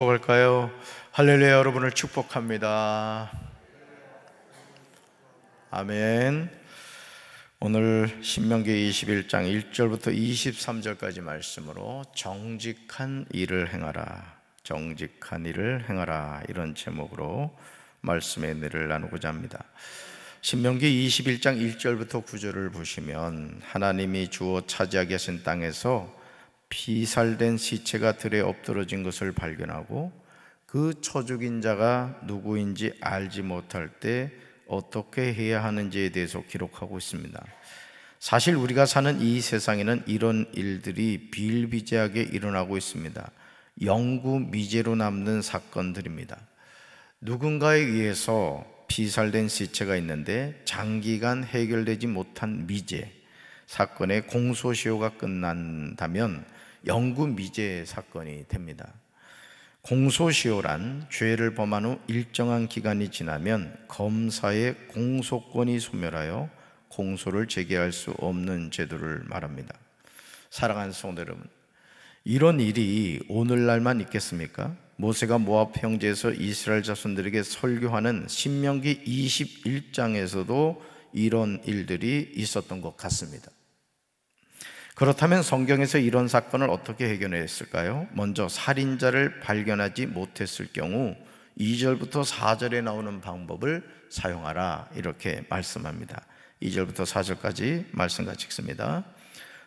볼까요? 할렐루야 여러분을 축복합니다. 아멘. 오늘 신명기 21장 1절부터 23절까지 말씀으로 정직한 일을 행하라. 정직한 일을 행하라. 이런 제목으로 말씀의 은를 나누고자 합니다. 신명기 21장 1절부터 9절을 보시면 하나님이 주어 차지하게 하신 땅에서 피살된 시체가 들에 엎드러진 것을 발견하고 그 처죽인 자가 누구인지 알지 못할 때 어떻게 해야 하는지에 대해서 기록하고 있습니다. 사실 우리가 사는 이 세상에는 이런 일들이 비일비재하게 일어나고 있습니다. 영구 미제로 남는 사건들입니다. 누군가에 의해서 피살된 시체가 있는데 장기간 해결되지 못한 미제 사건의 공소시효가 끝난다면 영구 미제 사건이 됩니다. 공소시효란 죄를 범한 후 일정한 기간이 지나면 검사의 공소권이 소멸하여 공소를 제기할 수 없는 제도를 말합니다. 사랑하는 성도 여러분, 이런 일이 오늘날만 있겠습니까? 모세가 모압 형제에서 이스라엘 자손들에게 설교하는 신명기 21장에서도 이런 일들이 있었던 것 같습니다. 그렇다면 성경에서 이런 사건을 어떻게 해결했을까요? 먼저 살인자를 발견하지 못했을 경우 2절부터 4절에 나오는 방법을 사용하라 이렇게 말씀합니다. 2절부터 4절까지 말씀같이 읽습니다.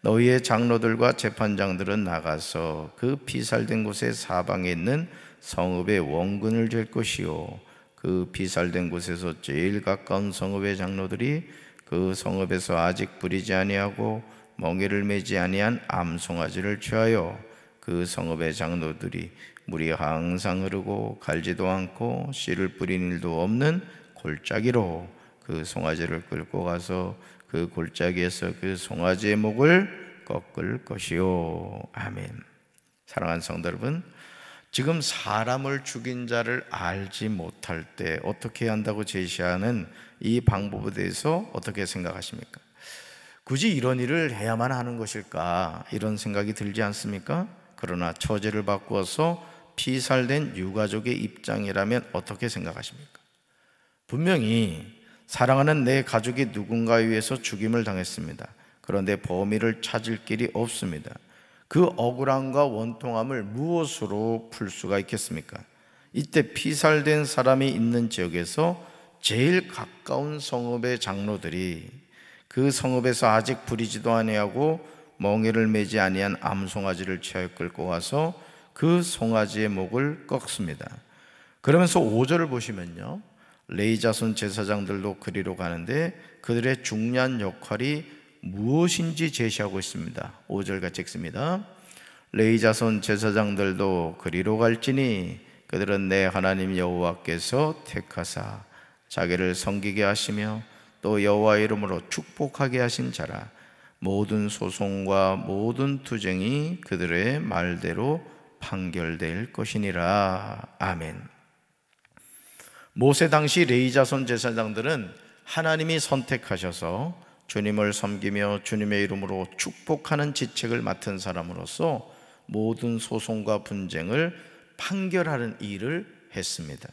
너희의 장로들과 재판장들은 나가서 그 피살된 곳의 사방에 있는 성읍의 원근을 잴 것이요 그 피살된 곳에서 제일 가까운 성읍의 장로들이 그 성읍에서 아직 부리지 아니하고 멍에를 매지 아니한 암송아지를 취하여 그 성읍의 장로들이 물이 항상 흐르고 갈지도 않고 씨를 뿌린 일도 없는 골짜기로 그 송아지를 끌고 가서 그 골짜기에서 그 송아지의 목을 꺾을 것이요. 아멘. 사랑하는 성도 여러분, 지금 사람을 죽인 자를 알지 못할 때 어떻게 한다고 제시하는 이 방법에 대해서 어떻게 생각하십니까? 굳이 이런 일을 해야만 하는 것일까? 이런 생각이 들지 않습니까? 그러나 처제를 바꾸어서 피살된 유가족의 입장이라면 어떻게 생각하십니까? 분명히 사랑하는 내 가족이 누군가에 의해서 죽임을 당했습니다. 그런데 범인을 찾을 길이 없습니다. 그 억울함과 원통함을 무엇으로 풀 수가 있겠습니까? 이때 피살된 사람이 있는 지역에서 제일 가까운 성읍의 장로들이 그 성읍에서 아직 부리지도 아니하고 멍에를 매지 아니한 암송아지를 취하여 끌고 와서 그 송아지의 목을 꺾습니다. 그러면서 5절을 보시면요. 레이자손 제사장들도 그리로 가는데 그들의 중요한 역할이 무엇인지 제시하고 있습니다. 5절같이 읽습니다. 레이자손 제사장들도 그리로 갈지니 그들은 내 하나님 여호와께서 택하사 자기를 섬기게 하시며 또 여호와 이름으로 축복하게 하신 자라 모든 소송과 모든 투쟁이 그들의 말대로 판결될 것이니라. 아멘. 모세 당시 레이자손 제사장들은 하나님이 선택하셔서 주님을 섬기며 주님의 이름으로 축복하는 지책을 맡은 사람으로서 모든 소송과 분쟁을 판결하는 일을 했습니다.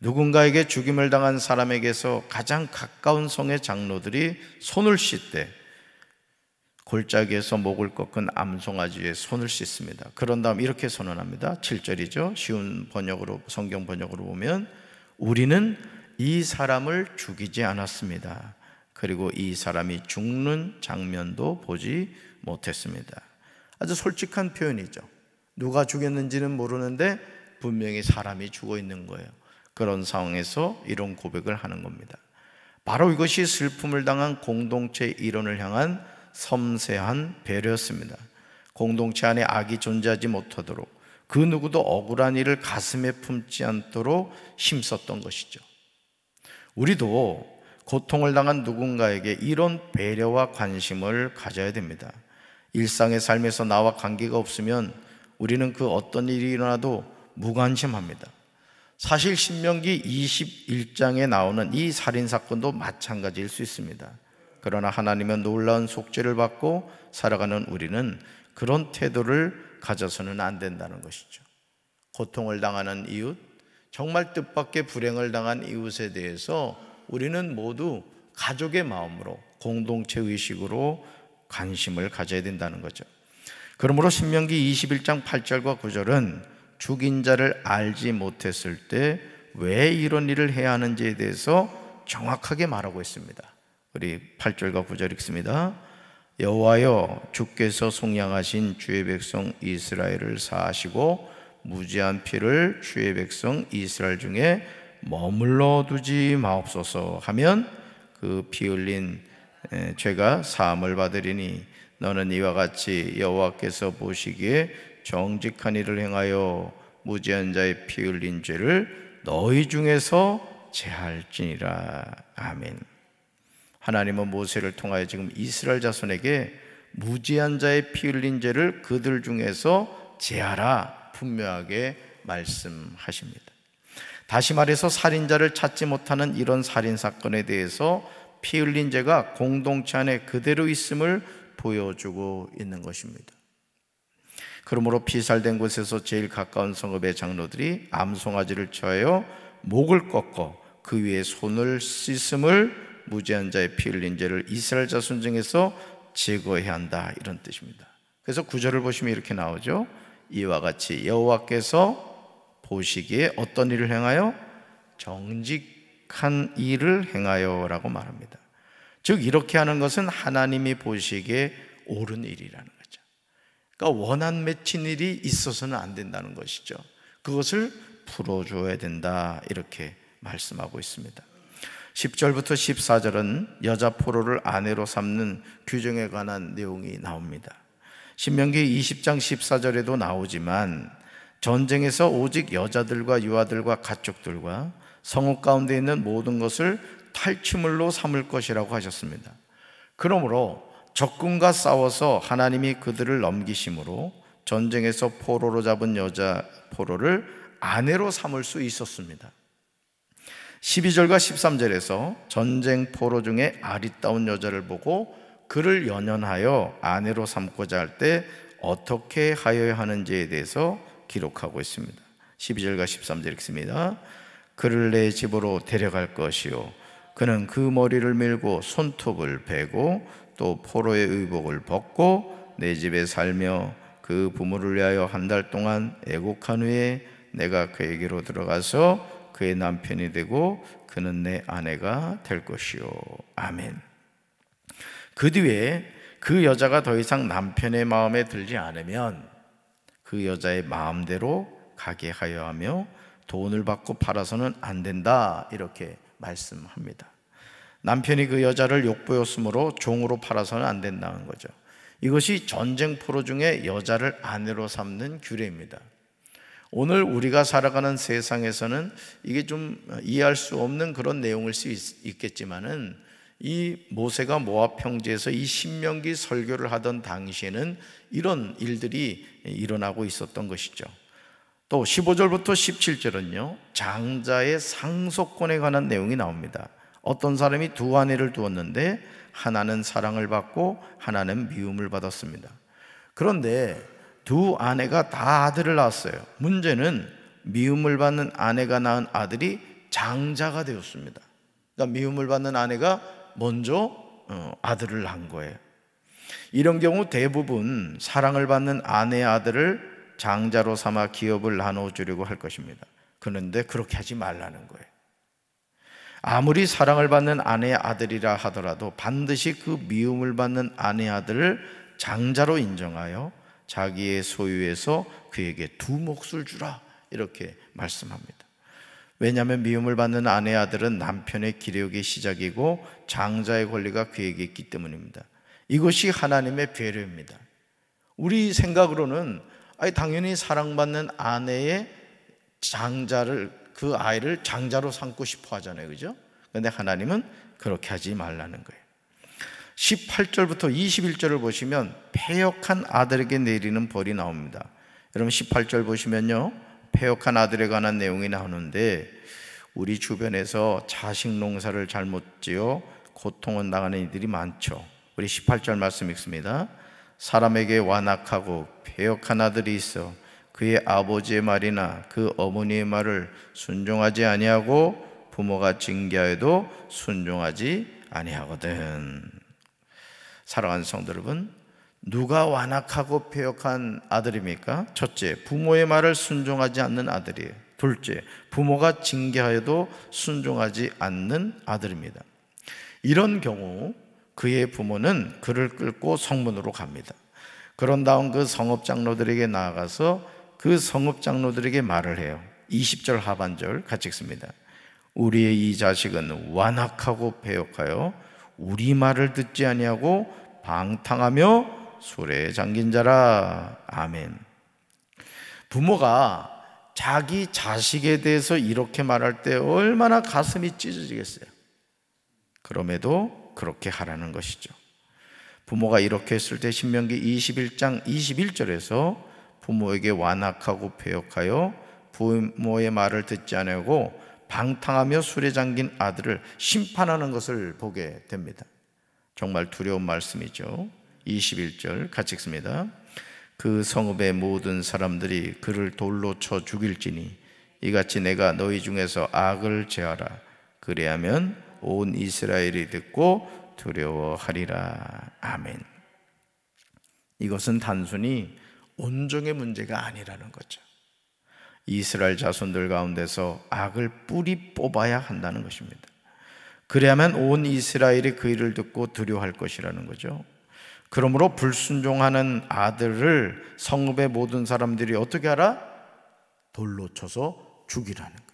누군가에게 죽임을 당한 사람에게서 가장 가까운 성의 장로들이 손을 씻되 골짜기에서 목을 꺾은 암송아지의 손을 씻습니다. 그런 다음 이렇게 선언합니다. 7절이죠. 쉬운 번역으로 성경 번역으로 보면 우리는 이 사람을 죽이지 않았습니다. 그리고 이 사람이 죽는 장면도 보지 못했습니다. 아주 솔직한 표현이죠. 누가 죽였는지는 모르는데 분명히 사람이 죽어 있는 거예요. 그런 상황에서 이런 고백을 하는 겁니다. 바로 이것이 슬픔을 당한 공동체 일원을 향한 섬세한 배려였습니다. 공동체 안에 악이 존재하지 못하도록 그 누구도 억울한 일을 가슴에 품지 않도록 힘썼던 것이죠. 우리도 고통을 당한 누군가에게 이런 배려와 관심을 가져야 됩니다. 일상의 삶에서 나와 관계가 없으면 우리는 그 어떤 일이 일어나도 무관심합니다. 사실 신명기 21장에 나오는 이 살인 사건도 마찬가지일 수 있습니다. 그러나 하나님의 놀라운 속죄를 받고 살아가는 우리는 그런 태도를 가져서는 안 된다는 것이죠. 고통을 당하는 이웃, 정말 뜻밖의 불행을 당한 이웃에 대해서 우리는 모두 가족의 마음으로 공동체 의식으로 관심을 가져야 된다는 거죠. 그러므로 신명기 21장 8절과 9절은 죽인 자를 알지 못했을 때 왜 이런 일을 해야 하는지에 대해서 정확하게 말하고 있습니다. 우리 8절과 9절 읽습니다. 여호와여 주께서 송양하신 주의 백성 이스라엘을 사하시고 무지한 피를 주의 백성 이스라엘 중에 머물러 두지 마옵소서 하면 그 피 흘린 죄가 사함을 받으리니 너는 이와 같이 여호와께서 보시기에 정직한 일을 행하여 무죄한 자의 피 흘린 죄를 너희 중에서 제할지니라. 아멘. 하나님은 모세를 통하여 지금 이스라엘 자손에게 무지한 자의 피 흘린 죄를 그들 중에서 제하라 분명하게 말씀하십니다. 다시 말해서 살인자를 찾지 못하는 이런 살인 사건에 대해서 피 흘린 죄가 공동체 안에 그대로 있음을 보여주고 있는 것입니다. 그러므로 피살된 곳에서 제일 가까운 성읍의 장로들이 암송아지를 쳐하여 목을 꺾어그 위에 손을 씻음을 무죄한 자의 피 흘린 죄를 이스라엘 자손 중에서 제거해야 한다 이런 뜻입니다. 그래서 구절을 보시면 이렇게 나오죠. 이와 같이 여호와께서 보시기에 어떤 일을 행하여 정직한 일을 행하여라고 말합니다. 즉 이렇게 하는 것은 하나님이 보시기에 옳은 일이라는 그러니까 원한 맺힌 일이 있어서는 안 된다는 것이죠. 그것을 풀어줘야 된다. 이렇게 말씀하고 있습니다. 10절부터 14절은 여자 포로를 아내로 삼는 규정에 관한 내용이 나옵니다. 신명기 20장 14절에도 나오지만 전쟁에서 오직 여자들과 유아들과 가족들과 성읍 가운데 있는 모든 것을 탈취물로 삼을 것이라고 하셨습니다. 그러므로 적군과 싸워서 하나님이 그들을 넘기심으로 전쟁에서 포로로 잡은 여자 포로를 아내로 삼을 수 있었습니다. 12절과 13절에서 전쟁 포로 중에 아리따운 여자를 보고 그를 연연하여 아내로 삼고자 할 때 어떻게 하여야 하는지에 대해서 기록하고 있습니다. 12절과 13절 읽습니다. 그를 내 집으로 데려갈 것이요. 그는 그 머리를 밀고 손톱을 베고 또 포로의 의복을 벗고 내 집에 살며 그 부모를 위하여 한 달 동안 애곡한 후에 내가 그에게로 들어가서 그의 남편이 되고 그는 내 아내가 될 것이요. 아멘. 그 뒤에 그 여자가 더 이상 남편의 마음에 들지 않으면 그 여자의 마음대로 가게 하여 하며 돈을 받고 팔아서는 안 된다. 이렇게 말씀합니다. 남편이 그 여자를 욕보였으므로 종으로 팔아서는 안 된다는 거죠. 이것이 전쟁 포로 중에 여자를 아내로 삼는 규례입니다. 오늘 우리가 살아가는 세상에서는 이게 좀 이해할 수 없는 그런 내용일 수 있겠지만은 이 모세가 모압 평지에서 이 신명기 설교를 하던 당시에는 이런 일들이 일어나고 있었던 것이죠. 또 15절부터 17절은요. 장자의 상속권에 관한 내용이 나옵니다. 어떤 사람이 두 아내를 두었는데 하나는 사랑을 받고 하나는 미움을 받았습니다. 그런데 두 아내가 다 아들을 낳았어요. 문제는 미움을 받는 아내가 낳은 아들이 장자가 되었습니다. 그러니까 미움을 받는 아내가 먼저 어, 아들을 낳은 거예요. 이런 경우 대부분 사랑을 받는 아내의 아들을 장자로 삼아 기업을 나눠 주려고 할 것입니다. 그런데 그렇게 하지 말라는 거예요. 아무리 사랑을 받는 아내의 아들이라 하더라도 반드시 그 미움을 받는 아내 아들을 장자로 인정하여 자기의 소유에서 그에게 두 몫을 주라 이렇게 말씀합니다. 왜냐하면 미움을 받는 아내 아들은 남편의 기력의 시작이고 장자의 권리가 그에게 있기 때문입니다. 이것이 하나님의 배려입니다. 우리 생각으로는 아니 당연히 사랑받는 아내의 장자를 그 아이를 장자로 삼고 싶어 하잖아요. 그죠? 근데 하나님은 그렇게 하지 말라는 거예요. 18절부터 21절을 보시면 폐역한 아들에게 내리는 벌이 나옵니다. 여러분 18절 보시면요. 폐역한 아들에 관한 내용이 나오는데 우리 주변에서 자식 농사를 잘못 지어 고통을 당하는 이들이 많죠. 우리 18절 말씀 읽습니다. 사람에게 완악하고 폐역한 아들이 있어 그의 아버지의 말이나 그 어머니의 말을 순종하지 아니하고 부모가 징계하여도 순종하지 아니하거든. 사랑하는 성도 여러분, 누가 완악하고 폐역한 아들입니까? 첫째, 부모의 말을 순종하지 않는 아들이에요. 둘째, 부모가 징계하여도 순종하지 않는 아들입니다. 이런 경우 그의 부모는 그를 끌고 성문으로 갑니다. 그런 다음 그 성업 장로들에게 나아가서 그 성읍 장로들에게 말을 해요. 20절 하반절 같이 읽습니다. 우리의 이 자식은 완악하고 배역하여 우리 말을 듣지 아니하고 방탕하며 소래에 잠긴 자라. 아멘. 부모가 자기 자식에 대해서 이렇게 말할 때 얼마나 가슴이 찢어지겠어요. 그럼에도 그렇게 하라는 것이죠. 부모가 이렇게 했을 때 신명기 21장 21절에서 부모에게 완악하고 배역하여 부모의 말을 듣지 않고 으 방탕하며 술에 잠긴 아들을 심판하는 것을 보게 됩니다. 정말 두려운 말씀이죠. 21절 같이 읽습니다. 그 성읍의 모든 사람들이 그를 돌로 쳐 죽일지니 이같이 내가 너희 중에서 악을 제하라. 그리하면 온 이스라엘이 듣고 두려워하리라. 아멘. 이것은 단순히 온종의 문제가 아니라는 거죠. 이스라엘 자손들 가운데서 악을 뿌리 뽑아야 한다는 것입니다. 그래야만 온 이스라엘이 그 일을 듣고 두려워할 것이라는 거죠. 그러므로 불순종하는 아들을 성읍의 모든 사람들이 어떻게 알아? 돌로 쳐서 죽이라는 거예요.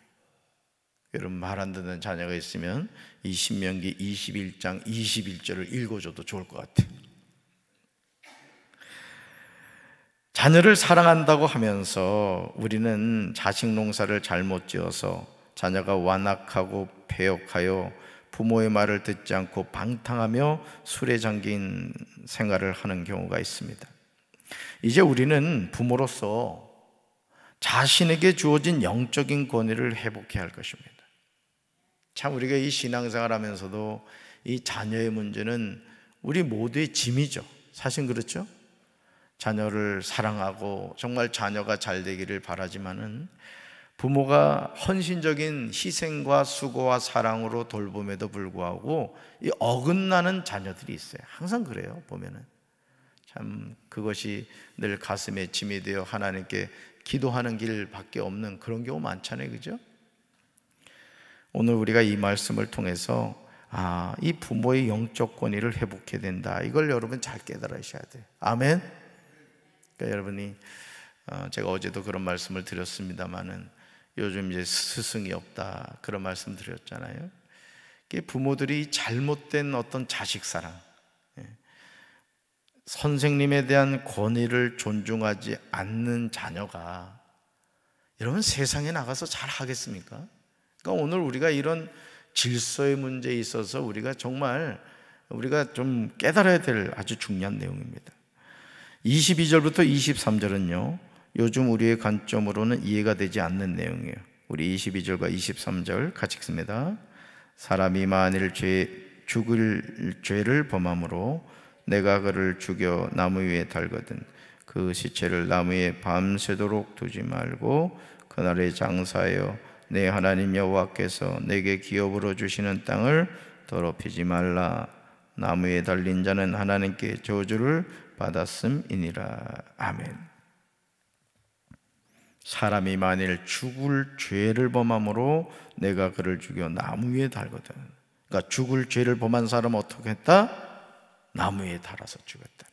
여러분 말 안 듣는 자녀가 있으면 이 신명기 21장 21절을 읽어줘도 좋을 것 같아요. 자녀를 사랑한다고 하면서 우리는 자식 농사를 잘못 지어서 자녀가 완악하고 배역하여 부모의 말을 듣지 않고 방탕하며 술에 잠긴 생활을 하는 경우가 있습니다. 이제 우리는 부모로서 자신에게 주어진 영적인 권위를 회복해야 할 것입니다. 참 우리가 이 신앙생활 하면서도 이 자녀의 문제는 우리 모두의 짐이죠. 사실 그렇죠? 자녀를 사랑하고 정말 자녀가 잘 되기를 바라지만은 부모가 헌신적인 희생과 수고와 사랑으로 돌봄에도 불구하고 이 어긋나는 자녀들이 있어요. 항상 그래요. 보면은 참 그것이 늘 가슴에 짐이 되어 하나님께 기도하는 길밖에 없는 그런 경우 많잖아요. 그죠? 오늘 우리가 이 말씀을 통해서 아, 이 부모의 영적 권위를 회복해야 된다. 이걸 여러분 잘 깨달으셔야 돼. 아멘. 그러니까 여러분이 어, 제가 어제도 그런 말씀을 드렸습니다만은 요즘 이제 스승이 없다 그런 말씀 드렸잖아요. 부모들이 잘못된 어떤 자식 사랑, 예, 선생님에 대한 권위를 존중하지 않는 자녀가 여러분 세상에 나가서 잘 하겠습니까? 그러니까 오늘 우리가 이런 질서의 문제에 있어서 우리가 정말 우리가 좀 깨달아야 될 아주 중요한 내용입니다. 22절부터 23절은요. 요즘 우리의 관점으로는 이해가 되지 않는 내용이에요. 우리 22절과 23절 같이 읽습니다. 사람이 만일 죄 죽을 죄를 범함으로 내가 그를 죽여 나무 위에 달거든 그 시체를 나무에 밤새도록 두지 말고 그날에 장사하여 내 하나님 여호와께서 내게 기업으로 주시는 땅을 더럽히지 말라 나무에 달린 자는 하나님께 저주를 받았음이니라. 아멘. 사람이 만일 죽을 죄를 범함으로 내가 그를 죽여 나무 위에 달거든. 그러니까 죽을 죄를 범한 사람 어떻게 했다? 나무 위에 달아서 죽였다.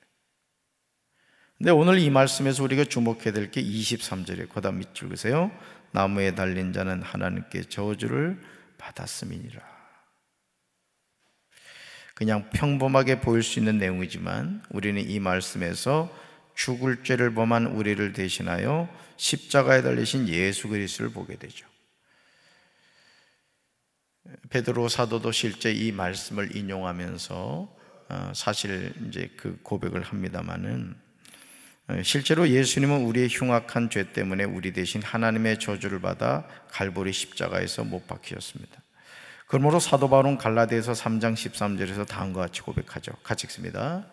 근데 오늘 이 말씀에서 우리가 주목해야 될 게 23절에 거다 그 밑줄 그세요. 나무에 달린 자는 하나님께 저주를 받았음이니라. 그냥 평범하게 보일 수 있는 내용이지만 우리는 이 말씀에서 죽을 죄를 범한 우리를 대신하여 십자가에 달리신 예수 그리스도를 보게 되죠. 베드로 사도도 실제 이 말씀을 인용하면서 어, 사실 이제 그 고백을 합니다마는 어, 실제로 예수님은 우리의 흉악한 죄 때문에 우리 대신 하나님의 저주를 받아 갈보리 십자가에서 못 박히셨습니다. 그러므로 사도 바울은 갈라디아서 3장 13절에서 다음과 같이 고백하죠. 같이 읽습니다.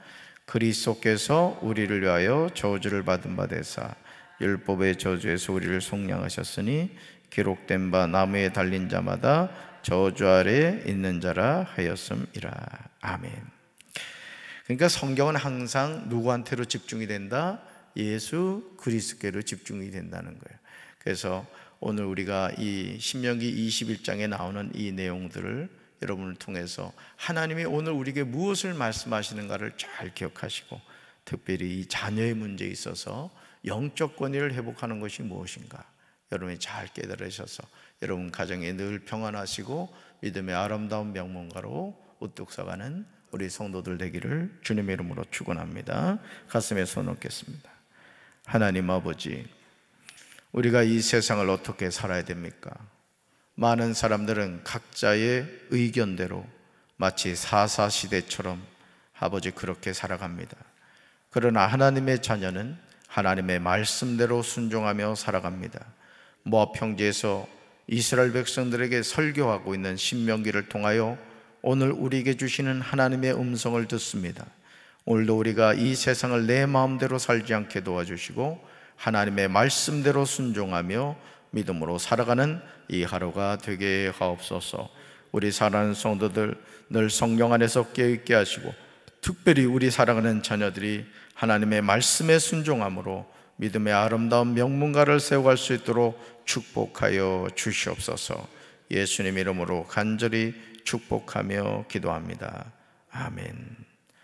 그리스도께서 우리를 위하여 저주를 받은 바 되사 율법의 저주에서 우리를 속량하셨으니 기록된 바 나무에 달린 자마다 저주 아래 있는 자라 하였음이라. 아멘. 그러니까 성경은 항상 누구한테로 집중이 된다? 예수 그리스께로 집중이 된다는 거예요. 그래서 오늘 우리가 이 신명기 21장에 나오는 이 내용들을 여러분을 통해서 하나님이 오늘 우리에게 무엇을 말씀하시는가를 잘 기억하시고 특별히 이 자녀의 문제에 있어서 영적 권위를 회복하는 것이 무엇인가 여러분이 잘 깨달으셔서 여러분 가정에 늘 평안하시고 믿음의 아름다운 명문가로 우뚝 서가는 우리 성도들 되기를 주님의 이름으로 축원합니다. 가슴에 손 얹겠습니다. 하나님 아버지 우리가 이 세상을 어떻게 살아야 됩니까? 많은 사람들은 각자의 의견대로 마치 사사시대처럼 아버지 그렇게 살아갑니다. 그러나 하나님의 자녀는 하나님의 말씀대로 순종하며 살아갑니다. 모압 평지에서 이스라엘 백성들에게 설교하고 있는 신명기를 통하여 오늘 우리에게 주시는 하나님의 음성을 듣습니다. 오늘도 우리가 이 세상을 내 마음대로 살지 않게 도와주시고 하나님의 말씀대로 순종하며 믿음으로 살아가는 이 하루가 되게 하옵소서. 우리 사랑하는 성도들 늘 성령 안에서 깨있게 하시고 특별히 우리 사랑하는 자녀들이 하나님의 말씀에 순종함으로 믿음의 아름다운 명문가를 세워갈 수 있도록 축복하여 주시옵소서. 예수님 이름으로 간절히 축복하며 기도합니다. 아멘.